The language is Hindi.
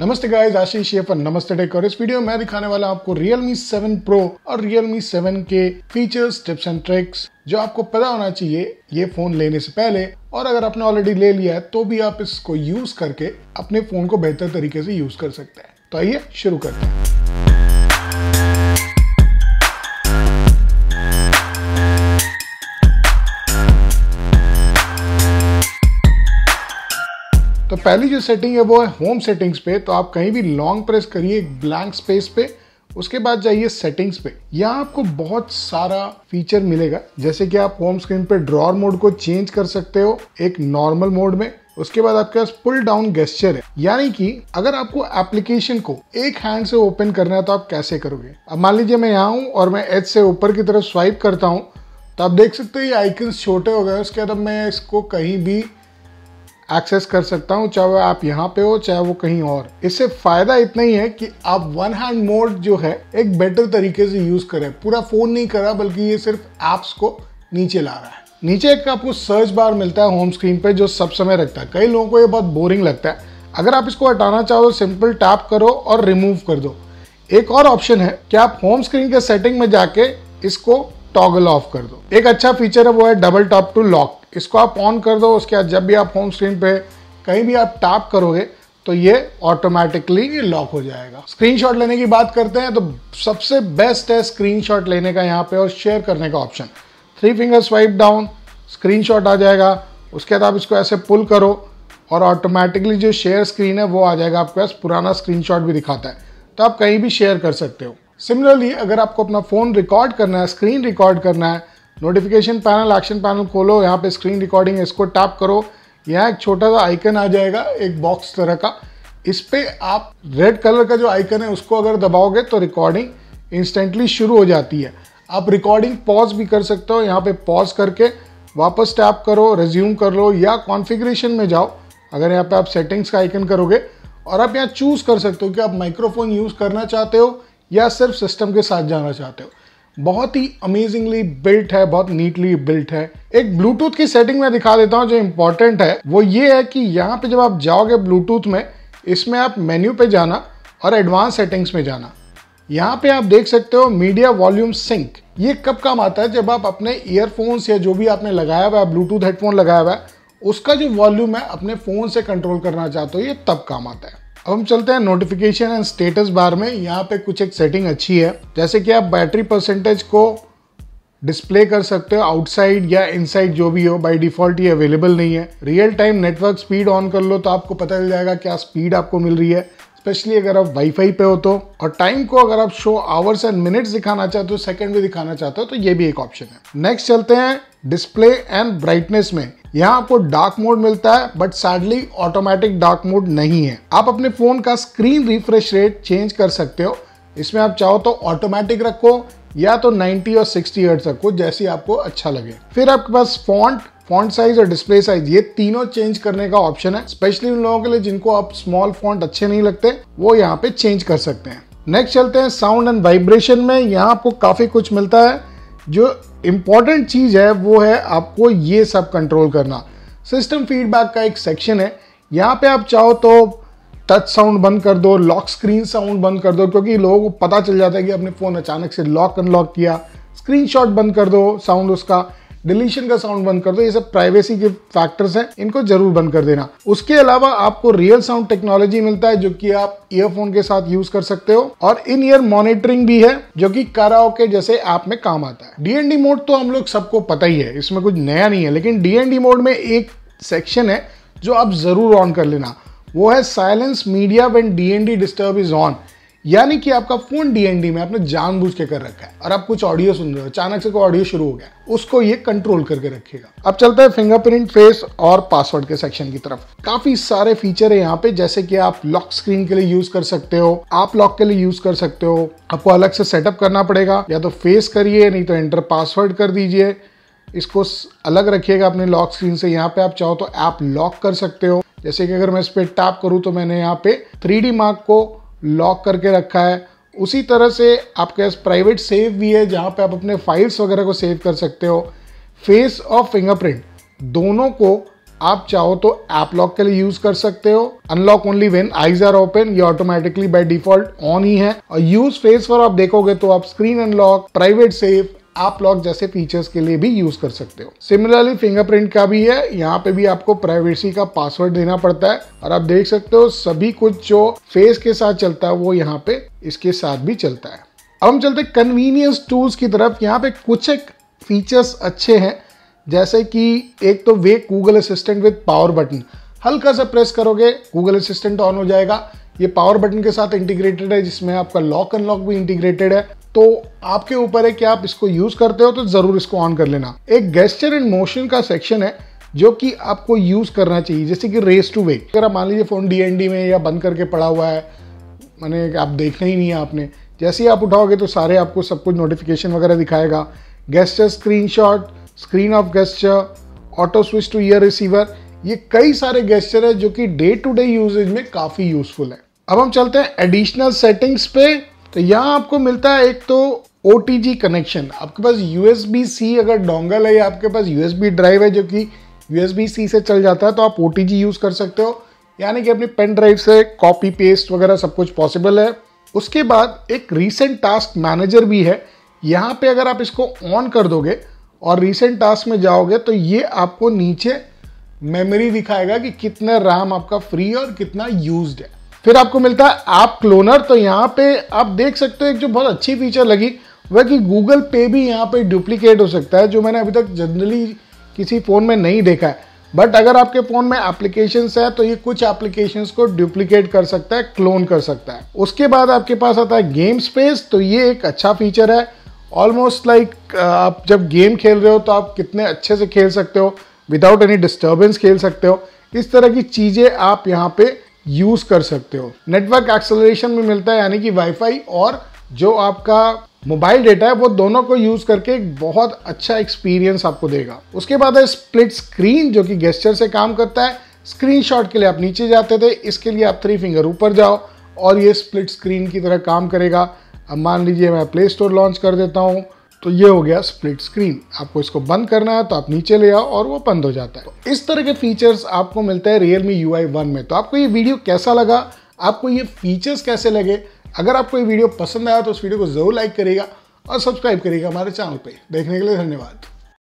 नमस्ते गाइस आशीष ये पर नमस्ते टेक और इस वीडियो में मैं दिखाने वाला आपको Realme 7 Pro और Realme 7 के फीचर्स टिप्स एंड ट्रिक्स जो आपको पता होना चाहिए ये फोन लेने से पहले और अगर आपने ऑलरेडी ले लिया है तो भी आप इसको यूज करके अपने फोन को बेहतर तरीके से यूज कर सकते हैं तो आइए शुरू करते हैं पहली जो सेटिंग है वो है होम सेटिंग्स पे तो आप कहीं भी लॉन्ग प्रेस करिए एक ब्लैंक स्पेस पे उसके बाद जाइए सेटिंग्स पे यहाँ आपको बहुत सारा फीचर मिलेगा जैसे कि आप होम स्क्रीन पे ड्रॉर मोड को चेंज कर सकते हो एक नॉर्मल मोड में उसके बाद आपके पास पुल डाउन गेस्चर है यानी कि अगर आपको एप्लीकेशन को एक हैंड से ओपन करना है तो आप कैसे करोगे अब मान लीजिए मैं यहाँ हूँ और मैं एच से ऊपर की तरफ स्वाइप करता हूँ तो आप देख सकते हो ये आइकन छोटे हो गए उसके बाद मैं इसको कहीं भी एक्सेस कर सकता हूँ चाहे आप यहाँ पे हो चाहे वो कहीं और इससे फायदा इतना ही है कि आप वन हैंड मोड जो है एक बेटर तरीके से यूज करें पूरा फोन नहीं कर रहा बल्कि ये सिर्फ एप्स को नीचे ला रहा है नीचे एक आपको सर्च बार मिलता है होम स्क्रीन पे जो सब समय रखता है कई लोगों को ये बहुत बोरिंग लगता है अगर आप इसको हटाना चाहो सिंपल टैप करो और रिमूव कर दो एक और ऑप्शन है कि आप होम स्क्रीन के सेटिंग में जाके इसको टॉगल ऑफ कर दो एक अच्छा फीचर है वो है डबल टॉप टू लॉक इसको आप ऑन कर दो उसके बाद जब भी आप होम स्क्रीन पे कहीं भी आप टैप करोगे तो ये ऑटोमेटिकली ये लॉक हो जाएगा स्क्रीनशॉट लेने की बात करते हैं तो सबसे बेस्ट है स्क्रीनशॉट लेने का यहाँ पे और शेयर करने का option three finger swipe down screenshot आ जाएगा उसके बाद आप इसको ऐसे पुल करो और ऑटोमेटिकली जो शेयर स्क्रीन है वो आ जाएगा आपके पास पुराना स्क्रीनशॉट भी दिखाता है तो आप कहीं भी शेयर कर सकते हो सिमिलरली अगर आपको अपना फ़ोन रिकॉर्ड करना है स्क्रीन रिकॉर्ड करना है नोटिफिकेशन पैनल एक्शन पैनल खोलो यहाँ पे स्क्रीन रिकॉर्डिंग है इसको टैप करो यहाँ एक छोटा सा आइकन आ जाएगा एक बॉक्स तरह का इस पर आप रेड कलर का जो आइकन है उसको अगर दबाओगे तो रिकॉर्डिंग इंस्टेंटली शुरू हो जाती है आप रिकॉर्डिंग पॉज भी कर सकते हो यहाँ पे पॉज करके वापस टैप करो रेज्यूम कर लो या कॉन्फ़िगरेशन में जाओ अगर यहाँ पे आप सेटिंग्स का आइकन करोगे और आप यहाँ चूज़ कर सकते हो कि आप माइक्रोफोन यूज़ करना चाहते हो या सिर्फ सिस्टम के साथ जाना चाहते हो बहुत ही अमेजिंगली बिल्ट है बहुत नीटली बिल्ट है एक ब्लूटूथ की सेटिंग मैं दिखा देता हूँ जो इम्पोर्टेंट है वो ये है कि यहाँ पे जब आप जाओगे ब्लूटूथ में इसमें आप मेन्यू पे जाना और एडवांस सेटिंग्स में जाना यहाँ पे आप देख सकते हो मीडिया वॉल्यूम सिंक ये कब काम आता है जब आप अपने ईयरफोन्स या जो भी आपने लगाया हुआ है ब्लूटूथ हेडफोन लगाया हुआ है उसका जो वॉल्यूम है अपने फ़ोन से कंट्रोल करना चाहते हो ये तब काम आता है अब हम चलते हैं नोटिफिकेशन एंड स्टेटस बार में यहाँ पे कुछ एक सेटिंग अच्छी है जैसे कि आप बैटरी परसेंटेज को डिस्प्ले कर सकते हो आउटसाइड या इनसाइड जो भी हो बाय डिफॉल्ट ये अवेलेबल नहीं है real time network speed on कर लो तो आपको पता चल जाएगा क्या स्पीड आपको मिल रही है स्पेशली अगर आप वाईफाई पे हो तो और टाइम को अगर आप शो आवर्स एंड मिनट्स दिखाना चाहते हो सेकंड भी दिखाना चाहते हो तो ये भी एक ऑप्शन है नेक्स्ट चलते हैं डिस्प्ले एंड ब्राइटनेस में यहाँ आपको डार्क मोड मिलता है but sadly automatic dark mode नहीं है आप अपने फोन का स्क्रीन रिफ्रेश रेट चेंज कर सकते हो इसमें आप चाहो तो ऑटोमेटिक रखो या तो 90 और 60 हर्ट्ज रखो जैसी आपको अच्छा लगे फिर आपके पास फॉन्ट फॉन्ट साइज और डिस्प्ले साइज ये तीनों चेंज करने का ऑप्शन है स्पेशली उन लोगों के लिए जिनको आप स्मॉल फॉन्ट अच्छे नहीं लगते वो यहाँ पे चेंज कर सकते हैं नेक्स्ट चलते हैं साउंड एंड वाइब्रेशन में यहाँ आपको काफ़ी कुछ मिलता है जो इम्पॉर्टेंट चीज़ है वो है आपको ये सब कंट्रोल करना सिस्टम फीडबैक का एक सेक्शन है यहाँ पे आप चाहो तो टच साउंड बंद कर दो लॉक स्क्रीन साउंड बंद कर दो क्योंकि लोगों को पता चल जाता है कि अपने फ़ोन अचानक से लॉक अनलॉक किया स्क्रीनशॉट बंद कर दो साउंड उसका डिलीशन का साउंड बंद कर दो ये सब प्राइवेसी के फैक्टर्स हैं इनको जरूर बंद कर देना उसके अलावा आपको रियल साउंड टेक्नोलॉजी मिलता है जो कि आप ईयरफोन के साथ यूज कर सकते हो और इन ईयर मॉनिटरिंग भी है जो कि के जैसे ऐप में काम आता है डीएनडी मोड तो हम लोग सबको पता ही है इसमें कुछ नया नहीं है लेकिन डीएनडी मोड में एक सेक्शन है जो आप जरूर ऑन कर लेना वो है silence media when D disturb is on यानी कि आपका फोन डीएनडी में आपने जानबूझ के कर रखा है और आप कुछ ऑडियो सुन रहे हो अचानक से कोई ऑडियो शुरू हो गया उसको ये कंट्रोल करके रखेगा अब चलते हैं फिंगरप्रिंट फेस और पासवर्ड के सेक्शन की तरफ काफी सारे फीचर है यहाँ पे जैसे कि आप लॉक स्क्रीन के लिए यूज कर सकते हो आप लॉक के लिए यूज कर सकते हो आपको अलग से सेटअप करना पड़ेगा या तो फेस करिए नहीं तो एंटर पासवर्ड कर दीजिए इसको अलग रखिएगा अपने लॉक स्क्रीन से यहाँ पे आप चाहो तो ऐप लॉक कर सकते हो जैसे कि अगर मैं इस पर टैप करूँ तो मैंने यहाँ पे थ्री मार्क को लॉक करके रखा है उसी तरह से आपके पास प्राइवेट सेव भी है जहाँ पे आप अपने फाइल्स वगैरह को सेव कर सकते हो फेस और फिंगरप्रिंट दोनों को आप चाहो तो ऐप लॉक के लिए यूज कर सकते हो unlock only when eyes are open ये ऑटोमेटिकली बाय डिफॉल्ट ऑन ही है और यूज फेस पर आप देखोगे तो आप स्क्रीन अनलॉक प्राइवेट सेफ आप लॉक जैसे फीचर्स के लिए भी यूज कर सकते हो सिमिलरली फिंगरप्रिंट का भी है यहाँ पे भी आपको प्राइवेसी का पासवर्ड देना पड़ता है और आप देख सकते हो सभी कुछ जो फेस के साथ चलता है वो यहाँ पे इसके साथ भी चलता है अब हम चलते कन्वीनियंस टूल्स की तरफ यहाँ पे कुछ एक फीचर्स अच्छे हैं जैसे कि एक तो वे Google Assistant with power button हल्का सा प्रेस करोगे गूगल असिस्टेंट ऑन हो जाएगा ये पावर बटन के साथ इंटीग्रेटेड है जिसमें आपका लॉक अनलॉक भी इंटीग्रेटेड है तो आपके ऊपर है कि आप इसको यूज़ करते हो तो ज़रूर इसको ऑन कर लेना एक गेस्टर एंड मोशन का सेक्शन है जो कि आपको यूज़ करना चाहिए जैसे कि रेस टू वेक अगर आप मान लीजिए फ़ोन डी में या बंद करके पड़ा हुआ है मैंने आप देखना ही नहीं है आपने जैसे ही आप उठाओगे तो सारे आपको सब कुछ नोटिफिकेशन वगैरह दिखाएगा gesture screen screen off gesture auto switch to ear receiver ये कई सारे गेस्टर है जो कि डे टू डे यूजेज में काफ़ी यूजफुल है अब हम चलते हैं एडिशनल सेटिंग्स पे तो यहाँ आपको मिलता है एक तो ओ कनेक्शन आपके पास यू एस बी सी अगर डोंगल है या आपके पास यू एस बी ड्राइव है जो कि यू एस बी सी से चल जाता है तो आप ओ यूज़ कर सकते हो यानी कि अपनी पेन ड्राइव से कॉपी पेस्ट वगैरह सब कुछ पॉसिबल है उसके बाद एक रीसेंट टास्क मैनेजर भी है यहाँ पे अगर आप इसको ऑन कर दोगे और रीसेंट टास्क में जाओगे तो ये आपको नीचे मेमोरी दिखाएगा कि कितना रैम आपका फ्री है और कितना यूज्ड है फिर आपको मिलता है ऐप क्लोनर तो यहाँ पे आप देख सकते हो एक जो बहुत अच्छी फीचर लगी वह कि गूगल पे भी यहाँ पे डुप्लीकेट हो सकता है जो मैंने अभी तक जनरली किसी फ़ोन में नहीं देखा है बट अगर आपके फ़ोन में एप्लीकेशंस है तो ये कुछ एप्लीकेशंस को डुप्लीकेट कर सकता है क्लोन कर सकता है उसके बाद आपके पास आता है गेम स्पेस तो ये एक अच्छा फीचर है ऑलमोस्ट लाइक like, आप जब गेम खेल रहे हो तो आप कितने अच्छे से खेल सकते हो विदाउट एनी डिस्टर्बेंस खेल सकते हो इस तरह की चीज़ें आप यहाँ पे यूज कर सकते हो नेटवर्क एक्सेलरेशन में मिलता है यानी कि वाईफाई और जो आपका मोबाइल डेटा है वो दोनों को यूज करके एक बहुत अच्छा एक्सपीरियंस आपको देगा उसके बाद है स्प्लिट स्क्रीन जो कि गेस्टर से काम करता है स्क्रीनशॉट के लिए आप नीचे जाते थे इसके लिए आप थ्री फिंगर ऊपर जाओ और ये स्प्लिट स्क्रीन की तरह काम करेगा अब मान लीजिए मैं प्ले स्टोर लॉन्च कर देता हूँ तो ये हो गया स्प्लिट स्क्रीन आपको इसको बंद करना है तो आप नीचे ले आओ और वो बंद हो जाता है तो इस तरह के फीचर्स आपको मिलते हैं Realme U I one में तो आपको ये वीडियो कैसा लगा आपको ये फीचर्स कैसे लगे अगर आपको ये वीडियो पसंद आया तो उस वीडियो को ज़रूर लाइक करेगा और सब्सक्राइब करेगा हमारे चैनल पर देखने के लिए धन्यवाद